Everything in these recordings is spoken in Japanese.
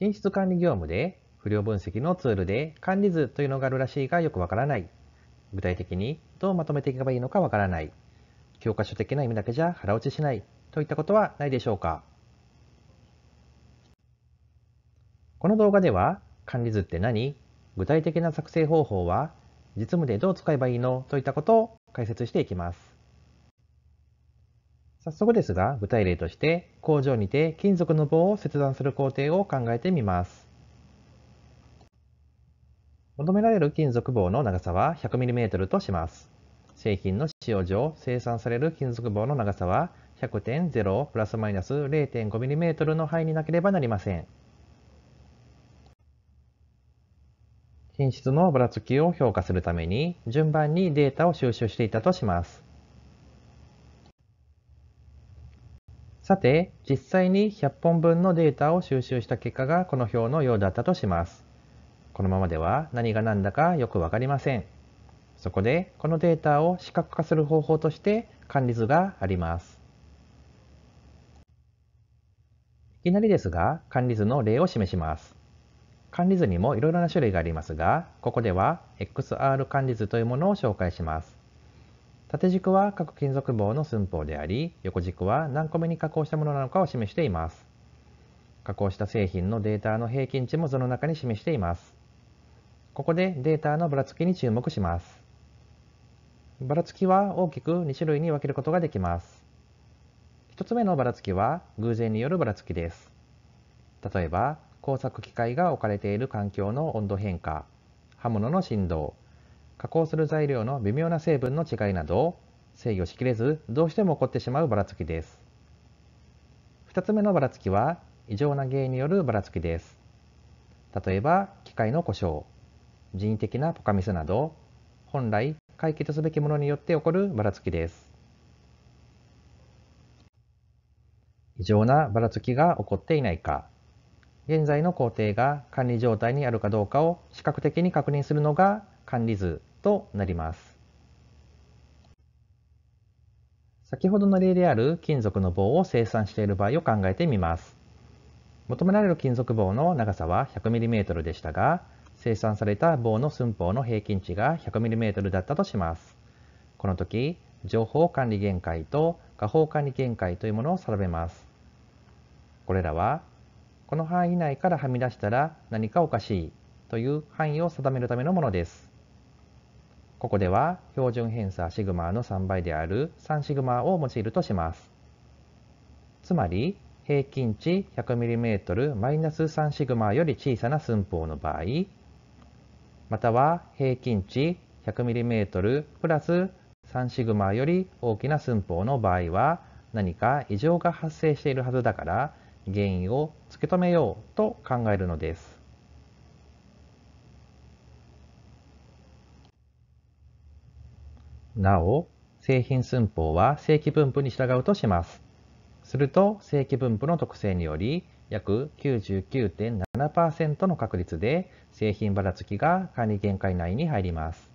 品質管理業務で、不良分析のツールで管理図というのがあるらしいがよくわからない。具体的にどうまとめていけばいいのかわからない。教科書的な意味だけじゃ腹落ちしないといったことはないでしょうか。この動画では、管理図って何具体的な作成方法は実務でどう使えばいいのといったことを解説していきます。早速ですが、具体例として工場にて金属の棒を切断する工程を考えてみます。求められる金属棒の長さは 100mm とします。製品の使用上生産される金属棒の長さは100.0プラスマイナス 0.5mm の範囲になければなりません。品質のばらつきを評価するために順番にデータを収集していたとします。さて、実際に100本分のデータを収集した結果がこの表のようだったとします。このままでは何が何だかよくわかりません。そこで、このデータを視覚化する方法として管理図があります。いきなりですが、管理図の例を示します。管理図にもいろいろな種類がありますが、ここでは XR 管理図というものを紹介します。縦軸は各金属棒の寸法であり、横軸は何個目に加工したものなのかを示しています。加工した製品のデータの平均値も図の中に示しています。ここでデータのばらつきに注目します。ばらつきは大きく2種類に分けることができます。1つ目のばらつきは偶然によるばらつきです。例えば、工作機械が置かれている環境の温度変化、刃物の振動、加工する材料の微妙な成分の違いなどを制御しきれずどうしても起こってしまうばらつきです2つ目のばらつきは異常な原因によるばらつきです例えば機械の故障人為的なポカミスなど本来解決すべきものによって起こるばらつきです異常なばらつきが起こっていないか現在の工程が管理状態にあるかどうかを視覚的に確認するのが管理図となります。先ほどの例である金属の棒を生産している場合を考えてみます。求められる金属棒の長さは 100mm でしたが、生産された棒の寸法の平均値が 100mm だったとします。この時、情報管理限界と画法管理限界というものを定めます。これらは、この範囲内からはみ出したら何かおかしいという範囲を定めるためのものです。ここでは標準偏差シグマの3倍である3シグマを用いるとします。つまり平均値 100mm マイナス3シグマより小さな寸法の場合または平均値 100mm プラス3シグマより大きな寸法の場合は何か異常が発生しているはずだから原因を突き止めようと考えるのです。なお、製品寸法は正規分布に従うとします。すると、正規分布の特性により、約99.7%の確率で製品ばらつきが管理限界内に入ります。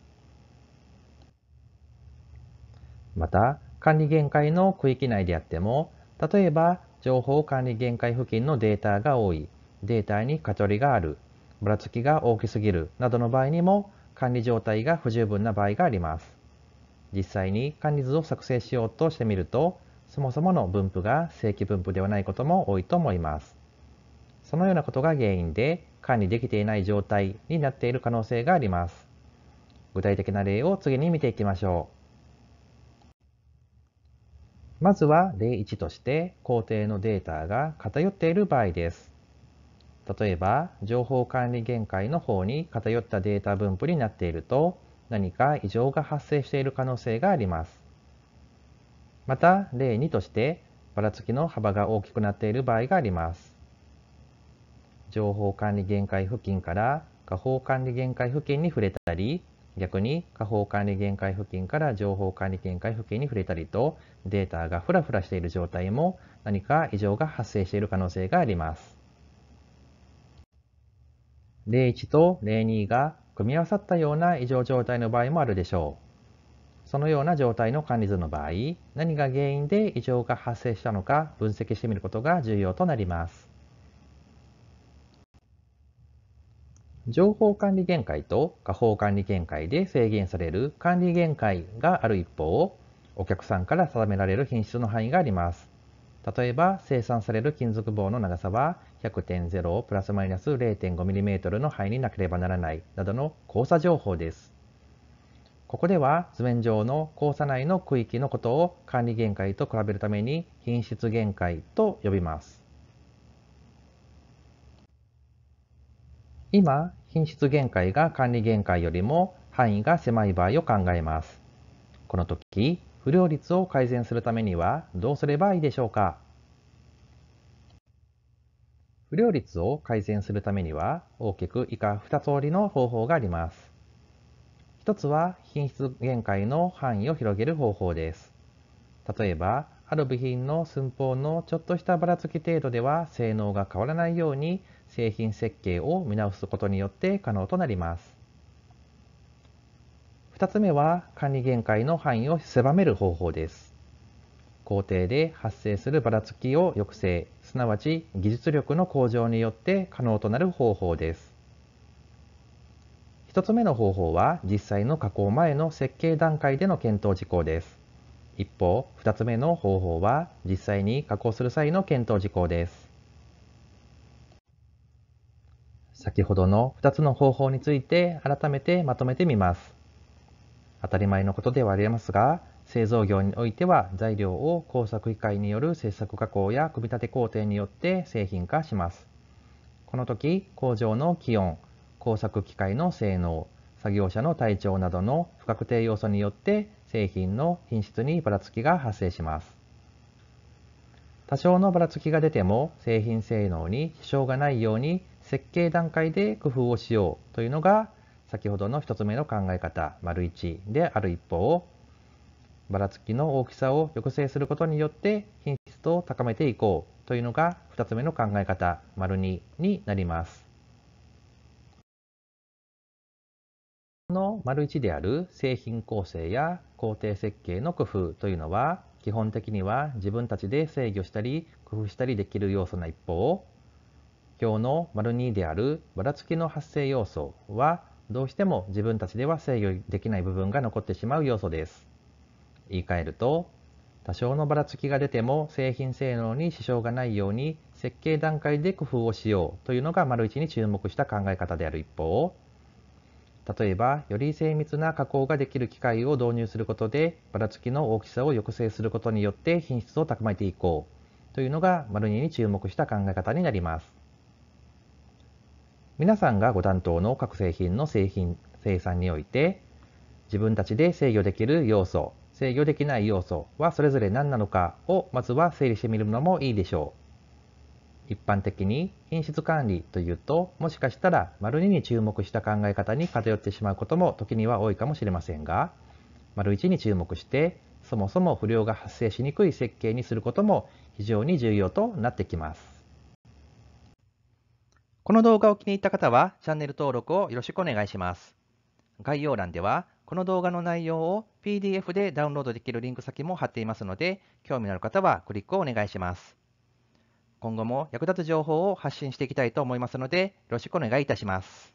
また、管理限界の区域内であっても、例えば情報管理限界付近のデータが多い、データに偏りがある、ばらつきが大きすぎるなどの場合にも管理状態が不十分な場合があります。実際に管理図を作成しようとしてみると、そもそもの分布が正規分布ではないことも多いと思います。そのようなことが原因で管理できていない状態になっている可能性があります。具体的な例を次に見ていきましょう。まずは例1として工程のデータが偏っている場合です。例えば情報管理限界の方に偏ったデータ分布になっていると何か異常が発生している可能性があります。また例2としてばらつきの幅が大きくなっている場合があります。情報管理限界付近から下方管理限界付近に触れたり逆に下方管理限界付近から情報管理限界付近に触れたりとデータがフラフラしている状態も何か異常が発生している可能性があります。例1と例2が組み合わさったような異常状態の場合もあるでしょう。そのような状態の管理図の場合、何が原因で異常が発生したのか分析してみることが重要となります。情報管理限界と下方管理限界で制限される管理限界がある一方、お客さんから定められる品質の範囲があります。例えば生産される金属棒の長さは100.0をプラスマイナス 0.5mm の範囲になければならないなどの交差情報です。ここでは図面上の交差内の区域のことを管理限界と比べるために品質限界と呼びます。今、品質限界が管理限界よりも範囲が狭い場合を考えます。この時、不良率を改善するためにはどうすればいいでしょうか不良率を改善するためには大きく以下2通りの方法があります。1つは品質限界の範囲を広げる方法です。例えばある部品の寸法のちょっとしたばらつき程度では性能が変わらないように製品設計を見直すことによって可能となります。2つ目は管理限界の範囲を狭める方法です。工程で発生するばらつきを抑制、すなわち技術力の向上によって可能となる方法です。1つ目の方法は実際の加工前の設計段階での検討事項です。一方、2つ目の方法は実際に加工する際の検討事項です。先ほどの2つの方法について改めてまとめてみます。当たり前のことではありますが、製造業においては材料を工作機械による切削加工や組み立て工程によって製品化します。この時、工場の気温、工作機械の性能、作業者の体調などの不確定要素によって製品の品質にばらつきが発生します。多少のばらつきが出ても製品性能に支障がないように設計段階で工夫をしようというのが先ほどの1つ目の考え方丸1である一方ばらつきの大きさを抑制することによって品質を高めていこうというのが2つ目の考え方丸2になります。の丸1である製品構成や工程設計の工夫というのは基本的には自分たちで制御したり工夫したりできる要素な一方表の丸2であるばらつきの発生要素はどうしても自分たちでは制御できない部分が残ってしまう要素です。言い換えると、多少のばらつきが出ても製品性能に支障がないように設計段階で工夫をしようというのが丸1に注目した考え方である一方、例えばより精密な加工ができる機械を導入することでばらつきの大きさを抑制することによって品質を高めていこうというのが丸2に注目した考え方になります。皆さんがご担当の各製品の製品生産において自分たちで制御できる要素制御できない要素はそれぞれ何なのかをまずは整理してみるのもいいでしょう一般的に品質管理というともしかしたら2に注目した考え方に偏ってしまうことも時には多いかもしれませんが1に注目してそもそも不良が発生しにくい設計にすることも非常に重要となってきます。この動画を気に入った方はチャンネル登録をよろしくお願いします。概要欄ではこの動画の内容を PDF でダウンロードできるリンク先も貼っていますので、興味のある方はクリックをお願いします。今後も役立つ情報を発信していきたいと思いますので、よろしくお願いいたします。